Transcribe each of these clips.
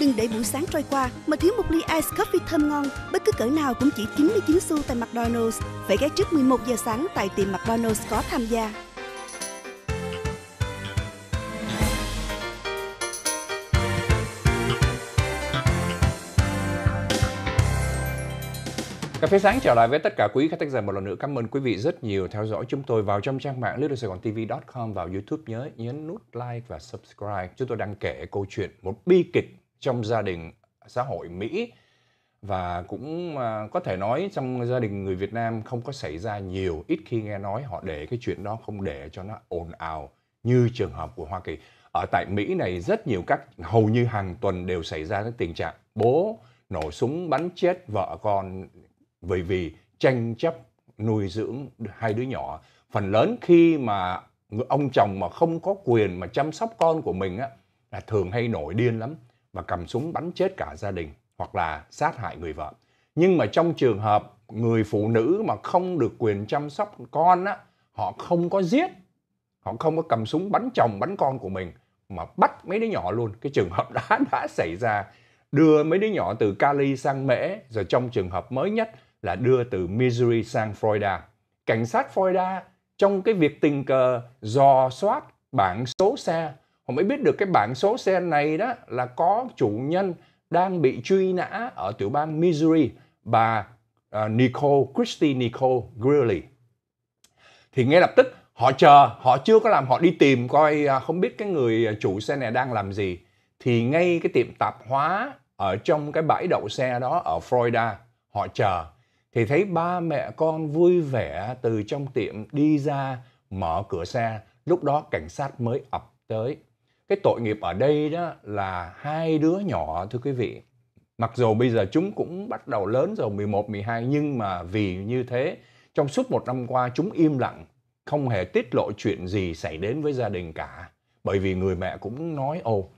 Đừng để buổi sáng trôi qua mà thiếu một ly ice coffee thơm ngon, bất cứ cỡ nào cũng chỉ 99 xu tại McDonald's. Phải ghé trước 11 giờ sáng tại tiệm McDonald's có tham gia. Cà phê sáng trở lại với tất cả quý khách tác giả một lần nữa. Cảm ơn quý vị rất nhiều theo dõi chúng tôi vào trong trang mạng lướt com vào YouTube nhớ nhấn nút like và subscribe. Chúng tôi đang kể câu chuyện một bi kịch trong gia đình xã hội Mỹ và cũng à, có thể nói trong gia đình người Việt Nam không có xảy ra nhiều ít khi nghe nói họ để cái chuyện đó không để cho nó ồn ào như trường hợp của Hoa Kỳ ở tại Mỹ này rất nhiều các hầu như hàng tuần đều xảy ra cái tình trạng bố nổ súng bắn chết vợ con vì vì tranh chấp nuôi dưỡng hai đứa nhỏ phần lớn khi mà ông chồng mà không có quyền mà chăm sóc con của mình á là thường hay nổi điên lắm và cầm súng bắn chết cả gia đình hoặc là sát hại người vợ. Nhưng mà trong trường hợp người phụ nữ mà không được quyền chăm sóc con á, họ không có giết, họ không có cầm súng bắn chồng bắn con của mình mà bắt mấy đứa nhỏ luôn. Cái trường hợp đã đã xảy ra đưa mấy đứa nhỏ từ Cali sang Mễ rồi trong trường hợp mới nhất là đưa từ Missouri sang Florida. Cảnh sát Florida trong cái việc tình cờ dò soát bảng số xe họ mới biết được cái bảng số xe này đó là có chủ nhân đang bị truy nã ở tiểu bang Missouri, bà uh, Nicole, Christy Nicole Greeley. Thì ngay lập tức họ chờ, họ chưa có làm, họ đi tìm coi uh, không biết cái người à, chủ xe này đang làm gì. Thì ngay cái tiệm tạp hóa ở trong cái bãi đậu xe đó ở Florida, họ chờ. Thì thấy ba mẹ con vui vẻ từ trong tiệm đi ra mở cửa xe, lúc đó cảnh sát mới ập tới cái tội nghiệp ở đây đó là hai đứa nhỏ thưa quý vị mặc dù bây giờ chúng cũng bắt đầu lớn rồi 11 12 nhưng mà vì như thế trong suốt một năm qua chúng im lặng không hề tiết lộ chuyện gì xảy đến với gia đình cả bởi vì người mẹ cũng nói ồ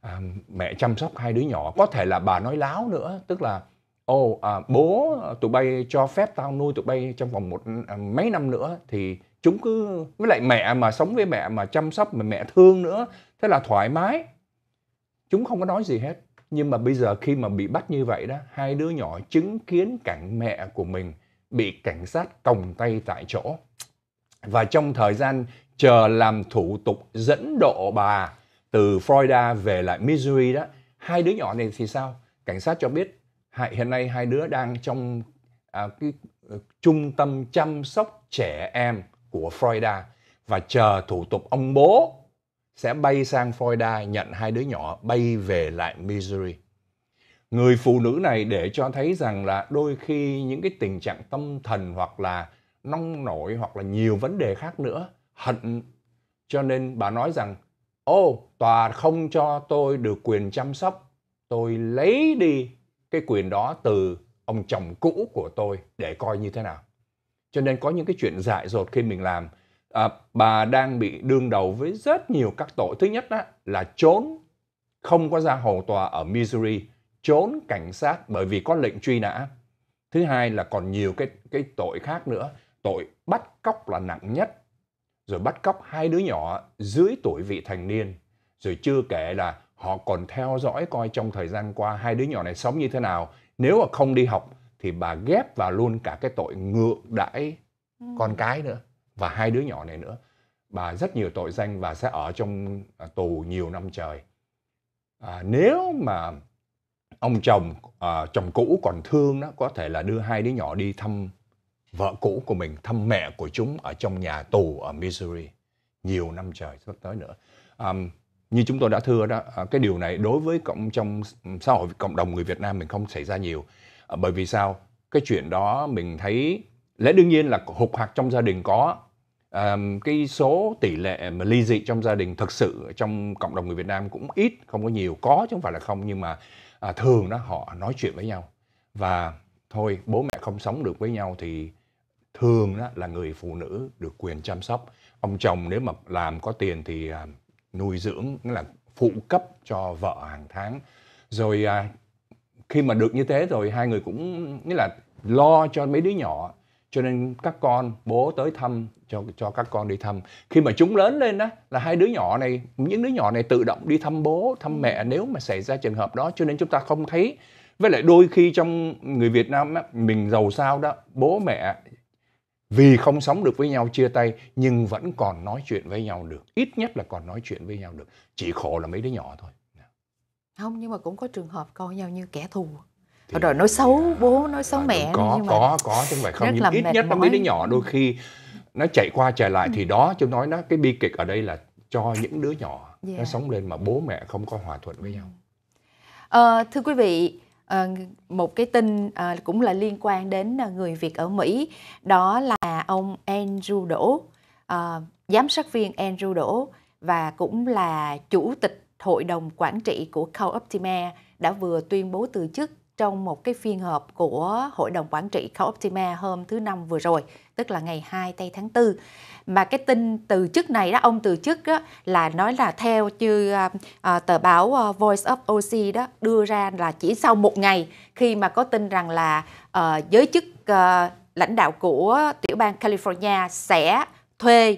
à, mẹ chăm sóc hai đứa nhỏ có thể là bà nói láo nữa tức là ồ à, bố tụi bay cho phép tao nuôi tụi bay trong vòng một à, mấy năm nữa thì chúng cứ với lại mẹ mà sống với mẹ mà chăm sóc mà mẹ thương nữa thế là thoải mái chúng không có nói gì hết nhưng mà bây giờ khi mà bị bắt như vậy đó hai đứa nhỏ chứng kiến cảnh mẹ của mình bị cảnh sát còng tay tại chỗ và trong thời gian chờ làm thủ tục dẫn độ bà từ Florida về lại Missouri đó hai đứa nhỏ này thì sao cảnh sát cho biết hiện nay hai đứa đang trong à, cái ờ, trung tâm chăm sóc trẻ em của Florida và chờ thủ tục ông bố sẽ bay sang Florida nhận hai đứa nhỏ bay về lại Missouri. Người phụ nữ này để cho thấy rằng là đôi khi những cái tình trạng tâm thần hoặc là nông nổi hoặc là nhiều vấn đề khác nữa, hận. Cho nên bà nói rằng, ô, tòa không cho tôi được quyền chăm sóc, tôi lấy đi cái quyền đó từ ông chồng cũ của tôi để coi như thế nào cho nên có những cái chuyện dại dột khi mình làm à, bà đang bị đương đầu với rất nhiều các tội thứ nhất đó là trốn không có ra hầu tòa ở Missouri trốn cảnh sát bởi vì có lệnh truy nã thứ hai là còn nhiều cái cái tội khác nữa tội bắt cóc là nặng nhất rồi bắt cóc hai đứa nhỏ dưới tuổi vị thành niên rồi chưa kể là họ còn theo dõi coi trong thời gian qua hai đứa nhỏ này sống như thế nào nếu mà không đi học thì bà ghép vào luôn cả cái tội ngược đãi ừ. con cái nữa và hai đứa nhỏ này nữa bà rất nhiều tội danh và sẽ ở trong à, tù nhiều năm trời à, nếu mà ông chồng à, chồng cũ còn thương đó có thể là đưa hai đứa nhỏ đi thăm vợ cũ của mình thăm mẹ của chúng ở trong nhà tù ở Missouri nhiều năm trời sắp tới nữa à, như chúng tôi đã thưa đó à, cái điều này đối với cộng trong xã hội cộng đồng người Việt Nam mình không xảy ra nhiều Ờ, bởi vì sao cái chuyện đó mình thấy lẽ đương nhiên là hục hạc trong gia đình có um, cái số tỷ lệ mà ly dị trong gia đình thực sự trong cộng đồng người Việt Nam cũng ít không có nhiều có chứ không phải là không nhưng mà à, thường đó họ nói chuyện với nhau và thôi bố mẹ không sống được với nhau thì thường đó là người phụ nữ được quyền chăm sóc ông chồng nếu mà làm có tiền thì à, nuôi dưỡng là phụ cấp cho vợ hàng tháng rồi à, khi mà được như thế rồi hai người cũng nghĩa là lo cho mấy đứa nhỏ cho nên các con bố tới thăm cho cho các con đi thăm khi mà chúng lớn lên đó là hai đứa nhỏ này những đứa nhỏ này tự động đi thăm bố thăm mẹ ừ. nếu mà xảy ra trường hợp đó cho nên chúng ta không thấy với lại đôi khi trong người Việt Nam á, mình giàu sao đó bố mẹ vì không sống được với nhau chia tay nhưng vẫn còn nói chuyện với nhau được ít nhất là còn nói chuyện với nhau được chỉ khổ là mấy đứa nhỏ thôi không nhưng mà cũng có trường hợp coi nhau như kẻ thù thì rồi nói xấu bố nói xấu à, mẹ có nhưng mà có có chứ không phải không nhưng ít nhất nó mấy đứa nhỏ ừ. đôi khi nó chạy qua chạy lại ừ. thì đó tôi nói nó cái bi kịch ở đây là cho những đứa nhỏ yeah. nó dạ. sống lên mà bố mẹ không có hòa thuận với ừ. nhau à, thưa quý vị À, một cái tin à, cũng là liên quan đến à, người Việt ở Mỹ đó là ông Andrew Đỗ à, giám sát viên Andrew Đỗ và cũng là chủ tịch Hội đồng Quản trị của CoOptima đã vừa tuyên bố từ chức trong một cái phiên họp của Hội đồng Quản trị CoOptima hôm thứ Năm vừa rồi, tức là ngày 2 tây tháng 4. Mà cái tin từ chức này đó, ông từ chức đó, là nói là theo như à, à tờ báo à, Voice of OC đó đưa ra là chỉ sau một ngày khi mà có tin rằng là à, giới chức à, lãnh đạo của tiểu bang California sẽ thuê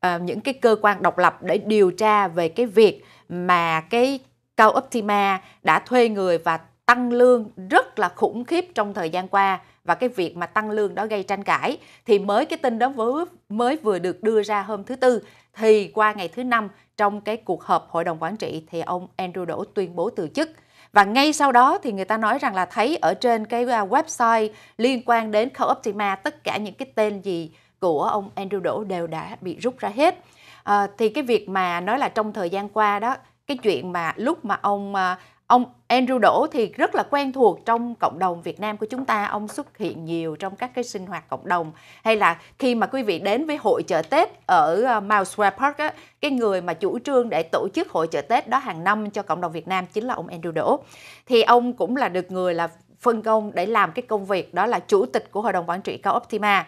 à, những cái cơ quan độc lập để điều tra về cái việc mà cái cao Optima đã thuê người và tăng lương rất là khủng khiếp trong thời gian qua và cái việc mà tăng lương đó gây tranh cãi thì mới cái tin đó vừa mới vừa được đưa ra hôm thứ tư thì qua ngày thứ năm trong cái cuộc họp hội đồng quản trị thì ông Andrew Đỗ tuyên bố từ chức và ngay sau đó thì người ta nói rằng là thấy ở trên cái à, website liên quan đến Optima tất cả những cái tên gì của ông Andrew Đỗ đều đã bị rút ra hết à, thì cái việc mà nói là trong thời gian qua đó cái chuyện mà lúc mà ông ờ, ông Andrew Đỗ thì rất là quen thuộc trong cộng đồng Việt Nam của chúng ta ông xuất hiện nhiều trong các cái sinh hoạt cộng đồng hay là khi mà quý vị đến với hội chợ Tết ở ờ, Mount Square Park á, cái người mà chủ trương để tổ chức hội chợ Tết đó hàng năm cho cộng đồng Việt Nam chính là ông Andrew Đỗ thì ông cũng là được người là phân công để làm cái công việc đó là chủ tịch của hội đồng quản trị cao Optima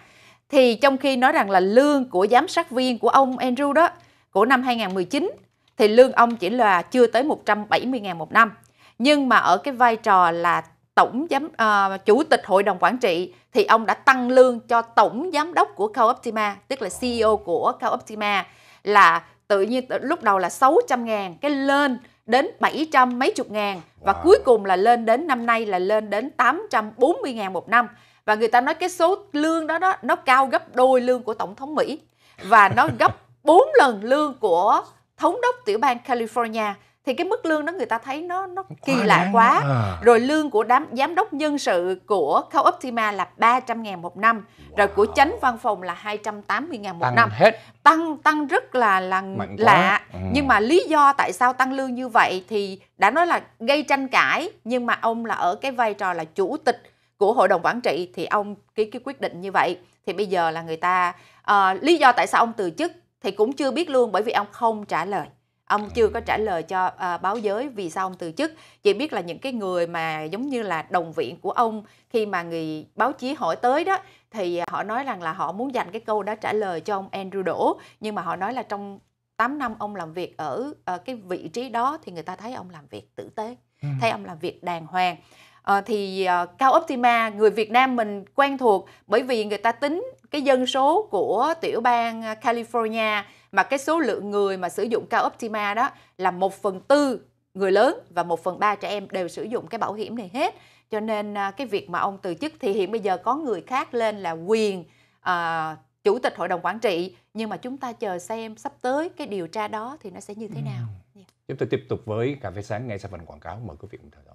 thì trong khi nói rằng là lương của giám sát viên của ông Andrew đó của năm 2019 thì lương ông chỉ là chưa tới 170.000 một năm. Nhưng mà ở cái vai trò là tổng giám uh, chủ tịch hội đồng quản trị thì ông đã tăng lương cho tổng giám đốc của Caoptima, tức là CEO của Caoptima là tự nhiên lúc đầu là 600 ngàn cái lên đến 700 mấy chục ngàn và wow. cuối cùng là lên đến năm nay là lên đến 840 ngàn một năm và người ta nói cái số lương đó đó nó cao gấp đôi lương của tổng thống Mỹ và nó gấp 4 lần lương của thống đốc tiểu bang California thì cái mức lương đó người ta thấy nó nó kỳ quá lạ quá à. rồi lương của đám giám đốc nhân sự của Cao Optima là 300 ngàn một năm wow. rồi của chánh văn phòng là 280 ngàn một tăng năm hết. tăng tăng rất là là lạ ừ. nhưng mà lý do tại sao tăng lương như vậy thì đã nói là gây tranh cãi nhưng mà ông là ở cái vai trò là chủ tịch của hội đồng quản trị thì ông ký cái quyết định như vậy thì bây giờ là người ta uh, lý do tại sao ông từ chức thì cũng chưa biết luôn bởi vì ông không trả lời ông chưa có trả lời cho uh, báo giới vì sao ông từ chức chỉ biết là những cái người mà giống như là đồng viện của ông khi mà người báo chí hỏi tới đó thì họ nói rằng là họ muốn dành cái câu đó trả lời cho ông Andrew Đỗ nhưng mà họ nói là trong 8 năm ông làm việc ở uh, cái vị trí đó thì người ta thấy ông làm việc tử tế ừ. thấy ông làm việc đàng hoàng Ờ, thì ờ, cao Optima người Việt Nam mình quen thuộc bởi vì người ta tính cái dân số của tiểu bang ờ, California mà cái số lượng người mà sử dụng cao Optima đó là một phần tư người lớn và một phần ba trẻ em đều sử dụng cái bảo hiểm này hết. Cho nên cái việc mà ông từ chức thì hiện bây giờ có người khác lên là quyền à, chủ tịch hội đồng quản trị nhưng mà chúng ta chờ xem sắp tới cái điều tra đó thì nó sẽ như thế nào. Ừ. Dạ. Yeah. Chúng tôi tiếp tục với cà phê sáng ngay sau phần quảng cáo mời quý vị cùng theo dõi.